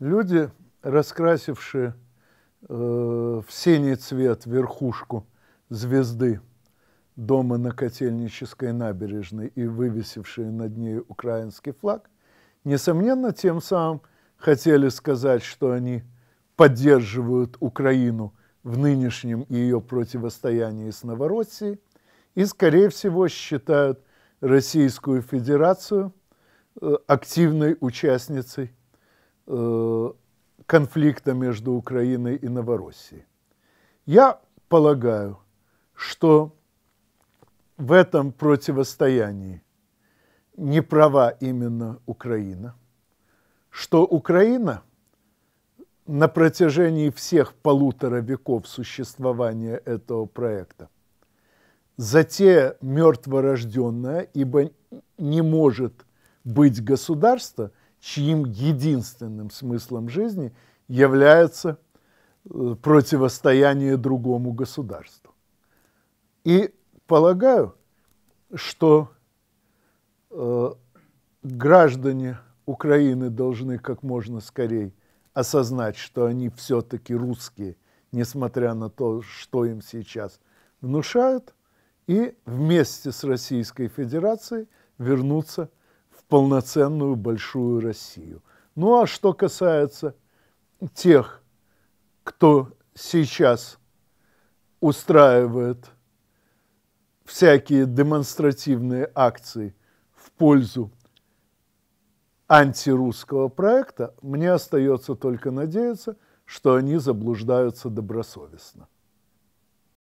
Люди, раскрасившие э, в синий цвет верхушку звезды дома на Котельнической набережной и вывесившие над ней украинский флаг, несомненно, тем самым хотели сказать, что они поддерживают Украину в нынешнем ее противостоянии с Новороссией и, скорее всего, считают Российскую Федерацию э, активной участницей Э, конфликта между Украиной и Новороссией. Я полагаю, что в этом противостоянии не права именно Украина, что Украина на протяжении всех полутора веков существования этого проекта за те мертворожденное, ибо не может быть государство – чьим единственным смыслом жизни является э, противостояние другому государству. И полагаю, что э, граждане Украины должны как можно скорее осознать, что они все-таки русские, несмотря на то, что им сейчас внушают, и вместе с Российской Федерацией вернуться полноценную большую Россию. Ну а что касается тех, кто сейчас устраивает всякие демонстративные акции в пользу антирусского проекта, мне остается только надеяться, что они заблуждаются добросовестно.